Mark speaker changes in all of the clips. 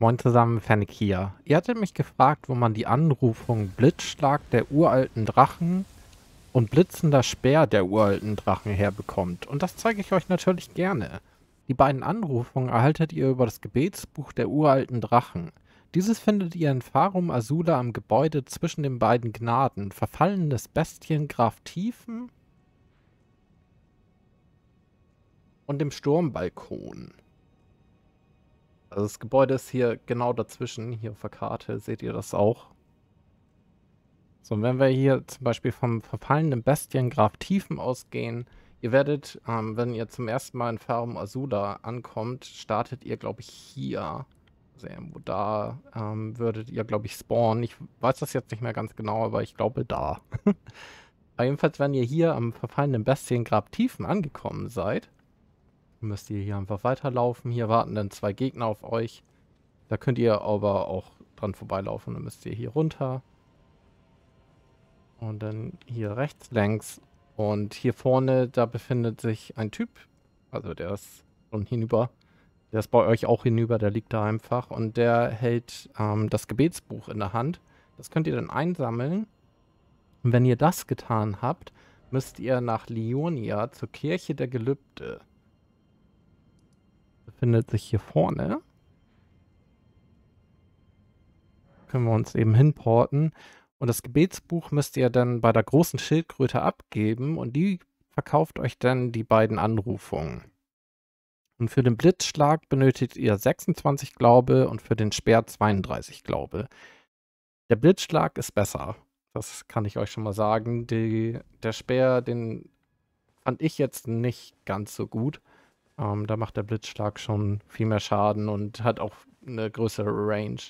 Speaker 1: Moin zusammen, Fernikia. Ihr hattet mich gefragt, wo man die Anrufung Blitzschlag der uralten Drachen und blitzender Speer der uralten Drachen herbekommt. Und das zeige ich euch natürlich gerne. Die beiden Anrufungen erhaltet ihr über das Gebetsbuch der uralten Drachen. Dieses findet ihr in Farum Azula am Gebäude zwischen den beiden Gnaden, verfallenes Bestien Graf Tiefen und dem Sturmbalkon. Also das Gebäude ist hier genau dazwischen. Hier auf der Karte seht ihr das auch. So, und wenn wir hier zum Beispiel vom verfallenen Bestiengraf Tiefen ausgehen, ihr werdet, ähm, wenn ihr zum ersten Mal in Farum Azula ankommt, startet ihr, glaube ich, hier. Also irgendwo da ähm, würdet ihr, glaube ich, spawnen. Ich weiß das jetzt nicht mehr ganz genau, aber ich glaube da. aber jedenfalls, wenn ihr hier am verfallenen Bestiengrab Tiefen angekommen seid, müsst ihr hier einfach weiterlaufen. Hier warten dann zwei Gegner auf euch. Da könnt ihr aber auch dran vorbeilaufen. Dann müsst ihr hier runter. Und dann hier rechts längs. Und hier vorne, da befindet sich ein Typ. Also der ist schon hinüber. Der ist bei euch auch hinüber, der liegt da einfach. Und der hält ähm, das Gebetsbuch in der Hand. Das könnt ihr dann einsammeln. Und wenn ihr das getan habt, müsst ihr nach Lionia zur Kirche der Gelübde befindet sich hier vorne. Können wir uns eben hinporten. Und das Gebetsbuch müsst ihr dann bei der großen Schildkröte abgeben und die verkauft euch dann die beiden Anrufungen. Und für den Blitzschlag benötigt ihr 26 Glaube und für den Speer 32 Glaube. Der Blitzschlag ist besser. Das kann ich euch schon mal sagen. Die, der Speer, den fand ich jetzt nicht ganz so gut. Ähm, da macht der Blitzschlag schon viel mehr Schaden und hat auch eine größere Range.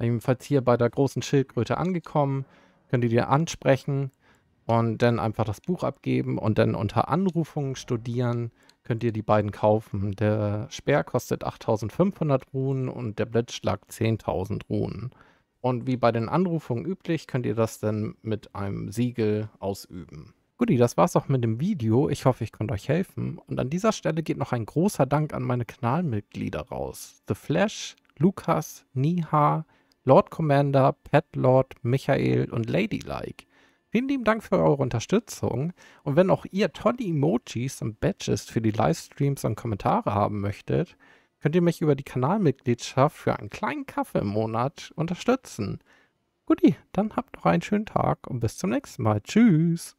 Speaker 1: Jedenfalls ähm, hier bei der großen Schildkröte angekommen, könnt ihr die ansprechen und dann einfach das Buch abgeben und dann unter Anrufungen studieren könnt ihr die beiden kaufen. Der Speer kostet 8500 Runen und der Blitzschlag 10.000 Runen. Und wie bei den Anrufungen üblich, könnt ihr das dann mit einem Siegel ausüben. Guti, das war's auch mit dem Video. Ich hoffe, ich konnte euch helfen. Und an dieser Stelle geht noch ein großer Dank an meine Kanalmitglieder raus. The Flash, Lukas, Niha, Lord Commander, Pet Lord, Michael und Ladylike. Vielen lieben Dank für eure Unterstützung. Und wenn auch ihr tolle Emojis und Badges für die Livestreams und Kommentare haben möchtet, könnt ihr mich über die Kanalmitgliedschaft für einen kleinen Kaffee im Monat unterstützen. Guti, dann habt noch einen schönen Tag und bis zum nächsten Mal. Tschüss.